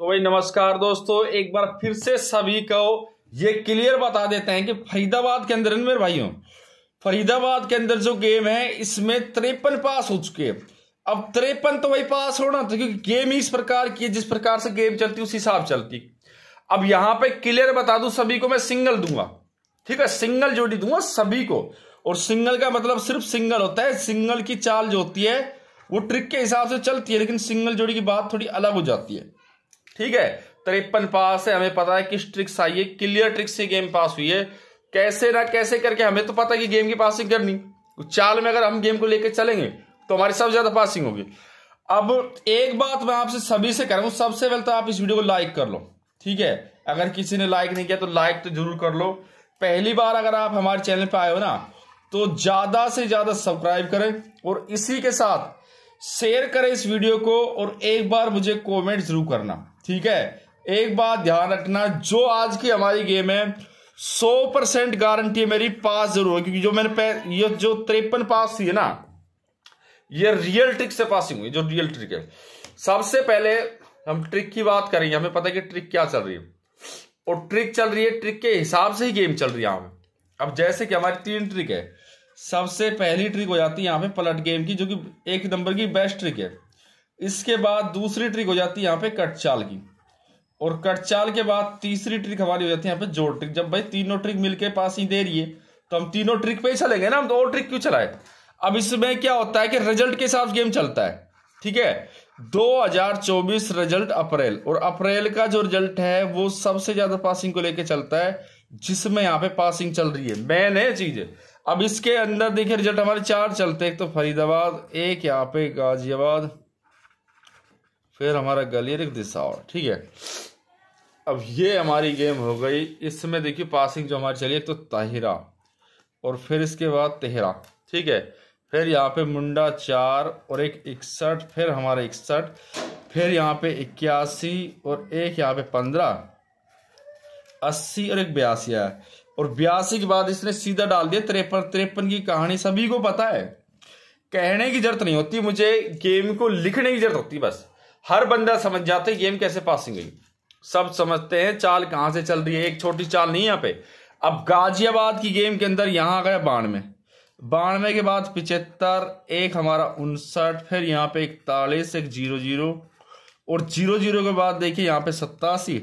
तो भाई नमस्कार दोस्तों एक बार फिर से सभी को ये क्लियर बता देते हैं कि फरीदाबाद के अंदर मेरे भाइयों फरीदाबाद के अंदर जो गेम है इसमें त्रेपन पास हो चुके हैं अब त्रेपन तो वही पास होना तो क्योंकि गेम ही इस प्रकार की है जिस प्रकार से गेम चलती उस हिसाब चलती अब यहां पे क्लियर बता दू सभी को मैं सिंगल दूंगा ठीक है सिंगल जोड़ी दूंगा सभी को और सिंगल का मतलब सिर्फ सिंगल होता है सिंगल की चाल जो होती है वो ट्रिक के हिसाब से चलती है लेकिन सिंगल जोड़ी की बात थोड़ी अलग हो जाती है ठीक है तिरपन पास है हमें पता है किस ट्रिक्स आई है क्लियर ट्रिक्स से गेम पास हुई है कैसे ना कैसे करके हमें तो पता है कि गेम की पासिंग करनी तो चाल में अगर हम गेम को लेकर चलेंगे तो हमारी सबसे ज्यादा पासिंग होगी अब एक बात मैं आपसे सभी से रहा हूं सबसे पहले तो आप इस वीडियो को लाइक कर लो ठीक है अगर किसी ने लाइक नहीं किया तो लाइक तो जरूर कर लो पहली बार अगर आप हमारे चैनल पर आए हो ना तो ज्यादा से ज्यादा सब्सक्राइब करें और इसी के साथ शेयर करें इस वीडियो को और एक बार मुझे कमेंट जरूर करना ठीक है एक बात ध्यान रखना जो आज की हमारी गेम है सौ परसेंट गारंटी मेरी पास जरूर है क्योंकि जो मैंने ये जो त्रेपन पास थी ना ये रियल ट्रिक से पासिंग हुई जो रियल ट्रिक है सबसे पहले हम ट्रिक की बात करेंगे हमें पता है कि ट्रिक क्या चल रही है और ट्रिक चल रही है ट्रिक के हिसाब से ही गेम चल रही है यहाँ अब जैसे कि हमारी तीन ट्रिक है सबसे पहली ट्रिक हो जाती है यहाँ पे पलट गेम की जो कि एक नंबर की बेस्ट ट्रिक है इसके बाद दूसरी ट्रिक हो जाती है यहाँ पे कट चाल की और कटचाल के बाद तीसरी ट्रिक हमारी हो जाती है यहाँ पे जोड़ ट्रिक जब भाई तीनों ट्रिक मिलके पास ही दे रही है तो हम तीनों ट्रिक पे ही चलेंगे ना हम तो और ट्रिक क्यों चलाए अब इसमें क्या होता है कि रिजल्ट के हिसाब गेम चलता है ठीक है 2024 रिजल्ट अप्रैल और अप्रैल का जो रिजल्ट है वो सबसे ज्यादा पासिंग को लेकर चलता है जिसमें यहाँ पे पासिंग चल रही है मेन है चीज अब इसके अंदर देखिए रिजल्ट हमारे चार चलते एक तो फरीदाबाद एक यहाँ पे गाजियाबाद फिर हमारा गलियर एक दिशा और ठीक है अब ये हमारी गेम हो गई इसमें देखिए पासिंग जो हमारी चली तो ताहिरा और फिर इसके बाद तेहरा ठीक है फिर यहाँ पे मुंडा चार और एक इकसठ फिर हमारा इकसठ फिर यहाँ पे इक्यासी और एक यहाँ पे पंद्रह अस्सी और एक बयासी आया और बयासी के बाद इसने सीधा डाल दिया त्रेपन तिरपन की कहानी सभी को पता है कहने की जरूरत नहीं होती मुझे गेम को लिखने की जरूरत होती बस हर बंदा समझ जाते गेम कैसे पासिंग गई सब समझते हैं चाल कहाँ से चल रही है एक छोटी चाल नहीं यहाँ पे अब गाजियाबाद की गेम के अंदर यहाँ गए बानवे बानवे के बाद पिचहत्तर एक हमारा उनसठ फिर यहाँ पे इकतालीस एक जीरो जीरो और जीरो जीरो के बाद देखिए यहाँ पे सत्तासी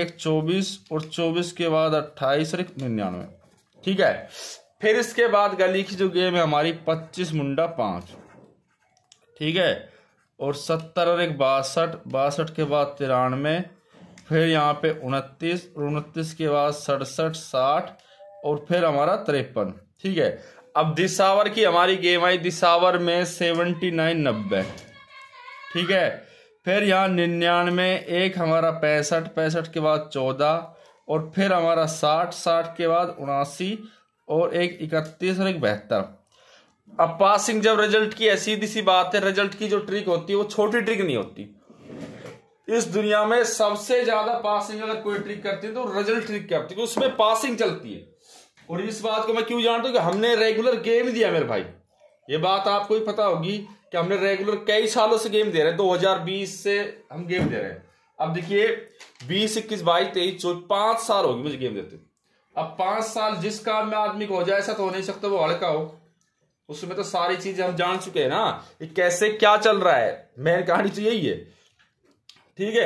एक चौबीस और चौबीस के बाद अट्ठाईस और एक निन्यानवे ठीक है फिर इसके बाद गली की जो गेम है हमारी पच्चीस मुंडा पाँच ठीक है और सत्तर और एक बासठ बासठ के बाद तिरानवे फिर यहाँ पे उनतीस उनतीस के बाद सड़सठ साठ और फिर हमारा तिरपन ठीक है अब दिसावर की हमारी गेम आई दिसावर में सेवेंटी नाइन नब्बे ठीक है फिर यहाँ निन्यानवे एक हमारा पैंसठ पैंसठ के बाद चौदह और फिर हमारा साठ साठ के बाद उनासी और एक इकतीस और एक बहत्तर अब पासिंग जब रिजल्ट की ऐसी सी बात है रिजल्ट की जो ट्रिक होती है वो छोटी ट्रिक नहीं होती इस दुनिया में सबसे ज्यादा पासिंग अगर कोई ट्रिक करती है तो रिजल्ट ट्रिक करती है उसमें पासिंग चलती है और इस बात को मैं क्यों जानता हूँ कि हमने रेगुलर गेम दिया मेरे भाई ये बात आपको ही पता होगी कि हमने रेगुलर कई सालों से गेम दे रहे हैं दो हजार बीस से हम गेम दे रहे हैं अब देखिए बीस इक्कीस बाईस तेईस चौबीस पांच साल होगी मुझे गेम देते अब पांच साल जिस काम में आदमी को हो जाए ऐसा तो हो नहीं सकता वो हड़का हो उसमें तो सारी चीजें हम जान चुके हैं ना कि कैसे क्या चल रहा है मेन कहानी तो यही है ठीक है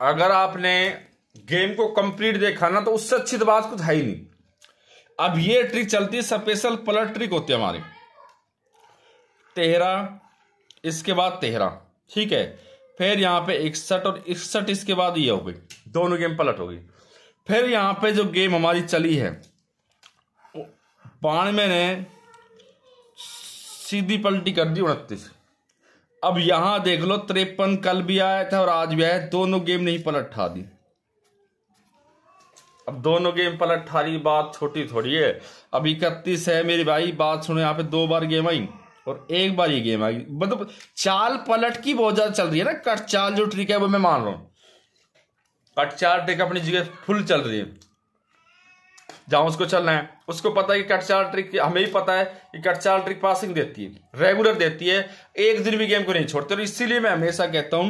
अगर आपने गेम को कंप्लीट देखा ना तो उससे अच्छी तो बात कुछ है ही नहीं अब ये ट्रिक चलती है स्पेशल पलट ट्रिक होती है हमारी तेरह इसके बाद तेरह ठीक है फिर यहां पे इकसठ और इकसठ इसके बाद ये हो गई दोनों गेम पलट हो गई फिर यहाँ पे जो गेम हमारी चली है बानवे ने सीधी पलटी कर दी उनतीस अब यहाँ देख लो त्रेपन कल भी आया था और आज भी आया दोनों गेम नहीं पलट ठा दी अब दोनों गेम पलट ठा रही बात छोटी थोड़ी है अब इकतीस है मेरे भाई बात सुनो यहाँ पे दो बार गेम आई और एक बार ये गेम आई मतलब चाल पलट की बहुत ज्यादा चल रही है ना कट चाल जो ट्रिक है वो मैं मान रहा हूँ कट चार ट्रिक अपनी जगह फुल चल रही है जहां उसको चलना है उसको पता है कि कट चार ट्रिक हमें भी पता है कि कट चार ट्रिक पासिंग देती है रेगुलर देती है एक दिन भी गेम को नहीं छोड़ते तो इसीलिए मैं हमेशा कहता हूं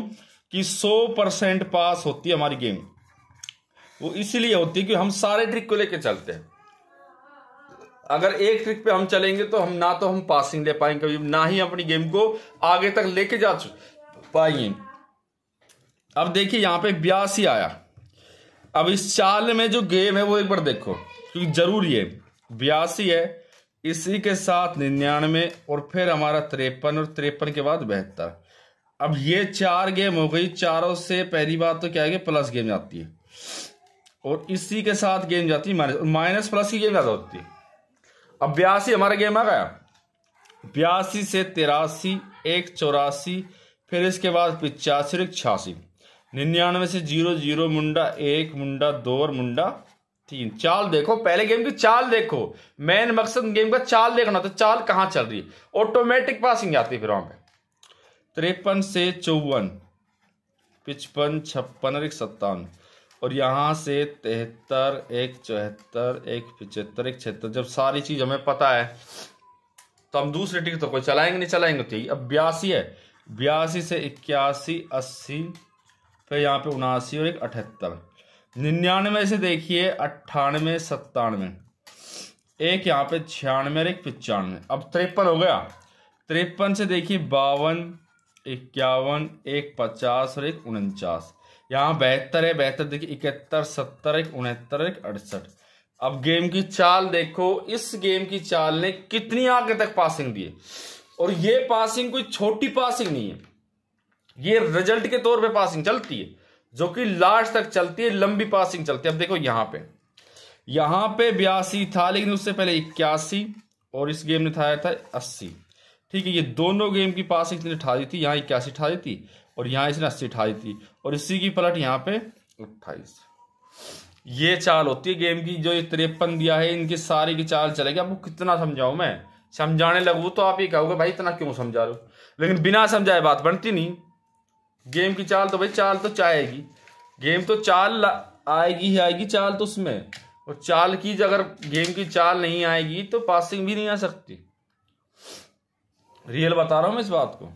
कि सौ परसेंट पास होती है हमारी गेम वो इसीलिए होती है कि हम सारे ट्रिक को लेकर चलते हैं अगर एक ट्रिक पे हम चलेंगे तो हम ना तो हम पासिंग ले पाएंगे कभी ना ही अपनी गेम को आगे तक लेके जा पाएंगे अब देखिए यहाँ पे बयासी आया अब इस चाल में जो गेम है वो एक बार देखो क्योंकि जरूरी है बयासी है इसी के साथ निन्यानवे और फिर हमारा तिरपन और तिरपन के बाद बेहतर अब ये चार गेम हो गई चारों से पहली बात तो क्या है कि प्लस गेम जाती है और इसी के साथ गेम जाती है माइनस माइनस प्लस की गेम ज़्यादा होती है अब बयासी हमारा गेम आ गया बयासी से तिरासी एक चौरासी फिर इसके बाद पिचासी और छियासी निन्यानवे से जीरो जीरो मुंडा एक मुंडा दो और मुंडा तीन चाल देखो पहले गेम की चाल देखो मेन मकसद गेम का चाल देखना तो चाल कहाँ चल रही है ऑटोमेटिक पासिंग आती है फिर वहां तिरपन से चौवन पिचपन छप्पन और एक सत्तावन और यहाँ से तिहत्तर एक चौहत्तर एक पिचहत्तर एक छिहत्तर जब सारी चीज़ हमें पता है तो हम दूसरे टिक तो कोई चलाएंगे नहीं चलाएंगे तो अब बयासी है बयासी से इक्यासी अस्सी फिर यहाँ पे उनासी और एक अठहत्तर निन्यानवे से देखिए अट्ठानवे सत्तानवे एक यहाँ पे छियानवे और एक पचानवे अब तिरपन हो गया तिरपन से देखिए बावन इक्यावन एक पचास और एक उनचास यहाँ बेहतर है बेहतर देखिए इकहत्तर सत्तर एक उनहत्तर एक अड़सठ अब गेम की चाल देखो इस गेम की चाल ने कितनी आगे तक पासिंग दी है और ये पासिंग कोई छोटी पासिंग नहीं है ये रिजल्ट के तौर पे पासिंग चलती है जो कि लास्ट तक चलती है लंबी पासिंग चलती है अब देखो यहां पे यहां पे बयासी था लेकिन उससे पहले इक्यासी और इस गेम ने था अस्सी ठीक है ये दोनों गेम की पासिंग इसने दी थी यहां इक्यासी उठा दी थी और यहां इसने अस्सी उठा दी थी और इसी की पलट यहां पे अट्ठाईस ये चाल होती है गेम की जो ये तिरपन दिया है इनकी सारी की चाल चलेगी आपको कितना समझाऊं मैं समझाने लगू तो आप ये कहोगे भाई इतना क्यों समझा लो लेकिन बिना समझाए बात बनती नहीं गेम की चाल तो भाई चाल तो चाहेगी गेम तो चाल आएगी ही आएगी चाल तो उसमें और चाल की अगर गेम की चाल नहीं आएगी तो पासिंग भी नहीं आ सकती रियल बता रहा हूँ मैं इस बात को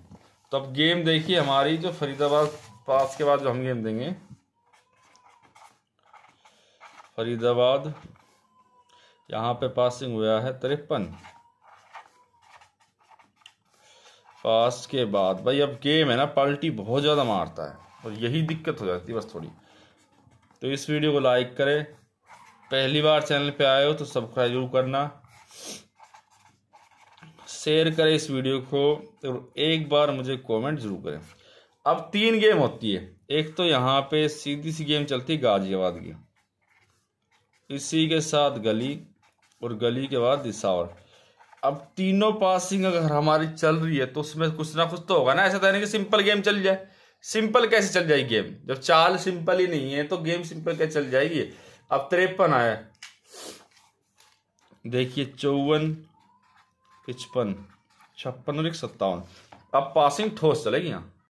तो अब गेम देखिए हमारी जो फरीदाबाद पास के बाद जो हम गेम देंगे फरीदाबाद यहाँ पे पासिंग हुआ है तिरपन फास्ट के बाद भाई अब गेम है ना पल्टी बहुत ज़्यादा मारता है और यही दिक्कत हो जाती है बस थोड़ी तो इस वीडियो को लाइक करें पहली बार चैनल पे आए हो तो सब्सक्राइब जरूर करना शेयर करें इस वीडियो को और एक बार मुझे कमेंट जरूर करें अब तीन गेम होती है एक तो यहाँ पे सीधी सी गेम चलती है गाजियाबाद की इसी के साथ गली और गली के बाद दिसावर अब तीनों पासिंग अगर हमारी चल रही है तो उसमें कुछ ना कुछ तो होगा ना ऐसा तो नहीं कि सिंपल गेम चल जाए सिंपल कैसे चल जाएगी गेम जब चाल सिंपल ही नहीं है तो गेम सिंपल कैसे चल जाएगी अब तिरपन आया देखिए चौवन पचपन छप्पन और एक सत्तावन अब पासिंग ठोस चलेगी यहाँ